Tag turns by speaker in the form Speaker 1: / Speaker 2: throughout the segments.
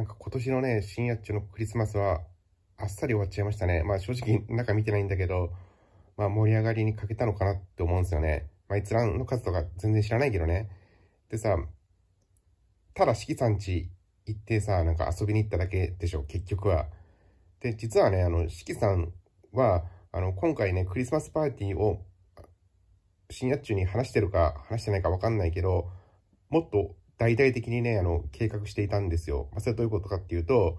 Speaker 1: なんか今年のね、深夜中のクリスマスは、あっさり終わっちゃいましたね。まあ正直中見てないんだけど、まあ盛り上がりに欠けたのかなって思うんですよね。まあ閲覧の数とか全然知らないけどね。でさ、ただ四季さん家行ってさ、なんか遊びに行っただけでしょ、結局は。で、実はね、あの、四季さんは、あの、今回ね、クリスマスパーティーを深夜中に話してるか話してないかわかんないけど、もっと大々的にね、あの、計画していたんですよ。まあ、それはどういうことかっていうと、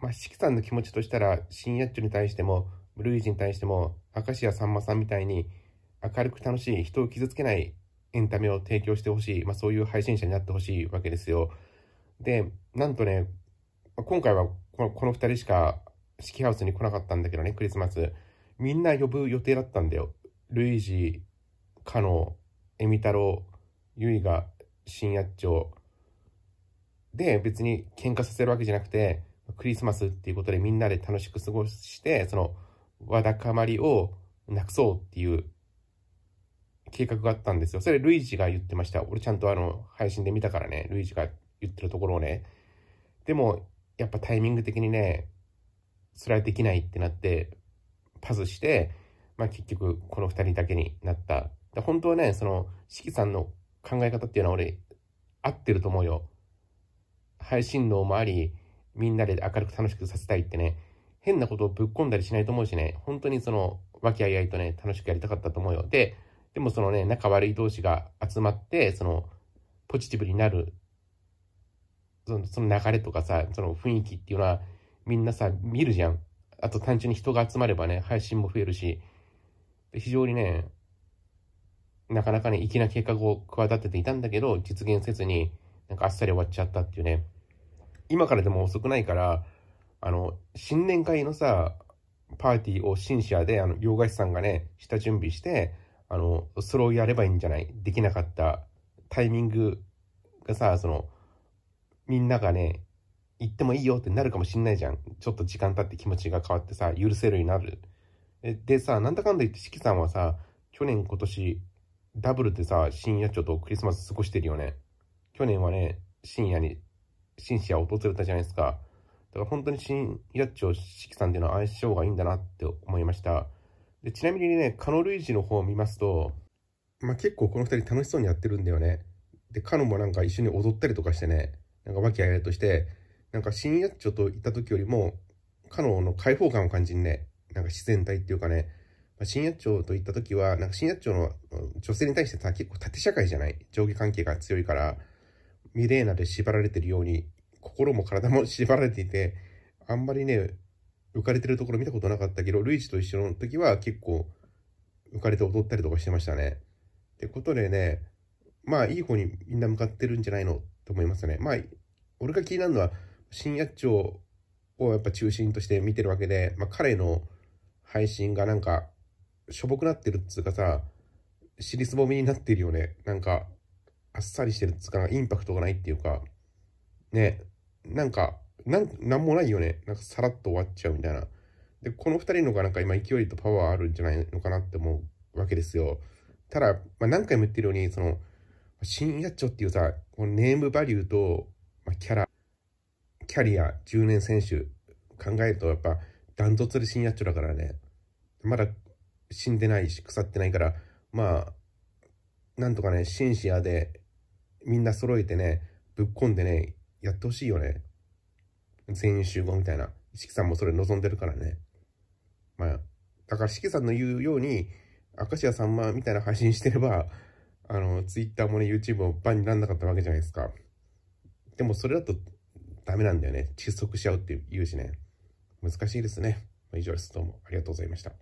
Speaker 1: まあ、四季さんの気持ちとしたら、新夜ッに対しても、ルイージに対しても、明石家さんまさんみたいに、明るく楽しい、人を傷つけないエンタメを提供してほしい、まあ、そういう配信者になってほしいわけですよ。で、なんとね、今回はこのこの2人しか四季ハウスに来なかったんだけどね、クリスマス。みんな呼ぶ予定だったんだよ。ルイージ、カノエミ太郎、ユイが、新八丁で別に喧嘩させるわけじゃなくて、クリスマスっていうことでみんなで楽しく過ごして、そのわだかまりをなくそうっていう計画があったんですよ。それルイージが言ってました。俺ちゃんとあの配信で見たからね、ルイージが言ってるところをね。でも、やっぱタイミング的にね、それはできないってなって、パスして、まあ結局この2人だけになった。本当はね、その、四季さんの考え方っていうのは俺、合ってると思うよ。配信能もあり、みんなで明るく楽しくさせたいってね、変なことをぶっ込んだりしないと思うしね、本当にその、和気あいあいとね、楽しくやりたかったと思うよ。で、でもそのね、仲悪い同士が集まって、その、ポジティブになる、そのその流れとかさ、その雰囲気っていうのは、みんなさ、見るじゃん。あと単純に人が集まればね、配信も増えるし、非常にね、なかなかね、粋な計画を企てていたんだけど、実現せずに、なんかあっさり終わっちゃったっていうね。今からでも遅くないから、あの、新年会のさ、パーティーをシ社で、あの、洋菓子さんがね、下準備して、あの、それをやればいいんじゃないできなかったタイミングがさ、その、みんながね、行ってもいいよってなるかもしんないじゃん。ちょっと時間経って気持ちが変わってさ、許せるようになる。でさ、なんだかんだ言って、四季さんはさ、去年今年ダブルってさ、深夜ちょっとクリスマス過ごしてるよね。去年はね、深夜に、深夜訪れたじゃないですか。だから本当に新野鳥四季さんでの相性がいいんだなって思いました。でちなみにね、カノルイジの方を見ますと、まあ、結構この2人楽しそうにやってるんだよね。で、カノもなんか一緒に踊ったりとかしてね、なんか和気あいあいとして、なんか深夜長といた時よりも、カノの開放感を感じるね、なんか自然体っていうかね、まあ、新野町といった時は、なんか新野町の女性に対してさ、結構縦社会じゃない、上下関係が強いから、ミレーナで縛られてるように、心も体も縛られていて、あんまりね、浮かれてるところ見たことなかったけど、ルイージと一緒の時は結構浮かれて踊ったりとかしてましたね。ってことでね、まあいい方にみんな向かってるんじゃないのと思いますね。まあ、俺が気になるのは、新野町をやっぱ中心として見てるわけで、まあ彼の配信がなんかしょぼくなってるっつうかさ、尻すぼみになってるよね。なんか、あっさりしてるっつうか、インパクトがないっていうか、ね、なんか、なん、なんもないよね。なんかさらっと終わっちゃうみたいな。で、この2人のがなんか今勢いとパワーあるんじゃないのかなって思うわけですよ。ただ、まあ、何回も言ってるように、その、新野鳥っていうさ、このネームバリューと、まあ、キャラ、キャリア、10年選手考えるとやっぱダントツで新野鳥だからね。まだ死んでないし、腐ってないから、まあ、なんとかね、シンシアで、みんな揃えてね、ぶっ込んでね、やってほしいよね。全員集合みたいな。四季さんもそれ望んでるからね。まあ、だから四季さんの言うように、明石家さんまみたいな配信してれば、あの、Twitter もね、YouTube もバンにならなかったわけじゃないですか。でもそれだとダメなんだよね。窒息しちゃうって言うしね。難しいですね。以上です。どうもありがとうございました。